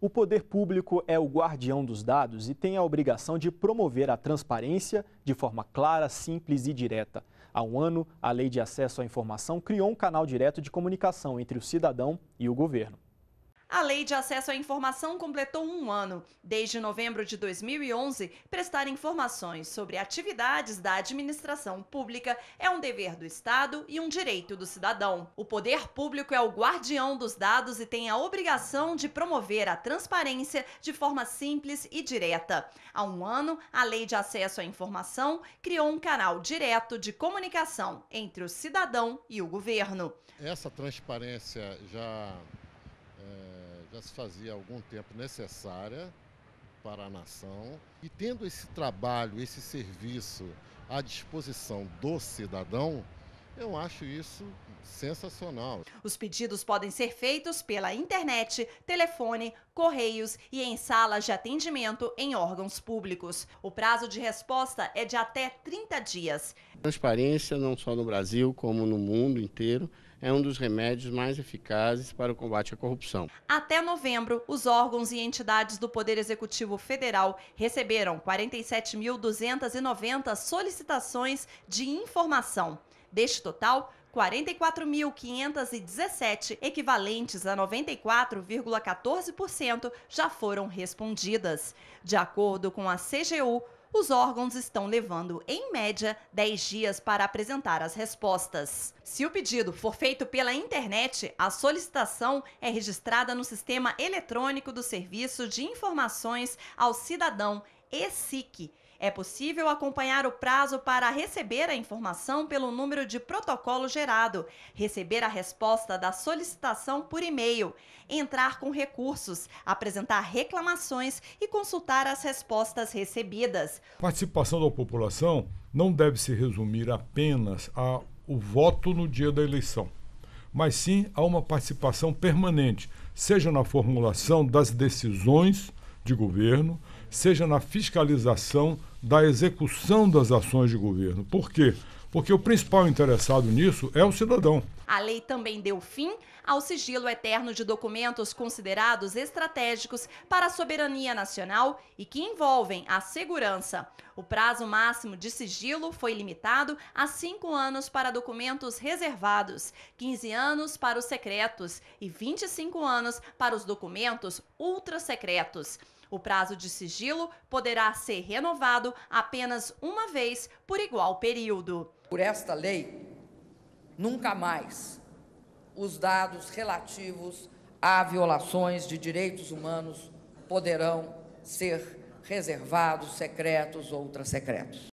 O poder público é o guardião dos dados e tem a obrigação de promover a transparência de forma clara, simples e direta. Há um ano, a Lei de Acesso à Informação criou um canal direto de comunicação entre o cidadão e o governo. A Lei de Acesso à Informação completou um ano, desde novembro de 2011. Prestar informações sobre atividades da administração pública é um dever do Estado e um direito do cidadão. O poder público é o guardião dos dados e tem a obrigação de promover a transparência de forma simples e direta. Há um ano, a Lei de Acesso à Informação criou um canal direto de comunicação entre o cidadão e o governo. Essa transparência já já se fazia há algum tempo necessária para a nação. E tendo esse trabalho, esse serviço à disposição do cidadão, eu acho isso sensacional. Os pedidos podem ser feitos pela internet, telefone, correios e em salas de atendimento em órgãos públicos. O prazo de resposta é de até 30 dias. Transparência, não só no Brasil, como no mundo inteiro, é um dos remédios mais eficazes para o combate à corrupção. Até novembro, os órgãos e entidades do Poder Executivo Federal receberam 47.290 solicitações de informação. Deste total, 44.517, equivalentes a 94,14%, já foram respondidas. De acordo com a CGU, os órgãos estão levando, em média, 10 dias para apresentar as respostas. Se o pedido for feito pela internet, a solicitação é registrada no Sistema Eletrônico do Serviço de Informações ao Cidadão, -SIC. É possível acompanhar o prazo para receber a informação pelo número de protocolo gerado, receber a resposta da solicitação por e-mail, entrar com recursos, apresentar reclamações e consultar as respostas recebidas. participação da população não deve se resumir apenas ao voto no dia da eleição, mas sim a uma participação permanente, seja na formulação das decisões de governo, seja na fiscalização da execução das ações de governo. Por quê? Porque o principal interessado nisso é o cidadão. A lei também deu fim ao sigilo eterno de documentos considerados estratégicos para a soberania nacional e que envolvem a segurança. O prazo máximo de sigilo foi limitado a cinco anos para documentos reservados, 15 anos para os secretos e 25 anos para os documentos ultra secretos. O prazo de sigilo poderá ser renovado apenas uma vez por igual período. Por esta lei, nunca mais os dados relativos a violações de direitos humanos poderão ser reservados, secretos ou ultrasecretos.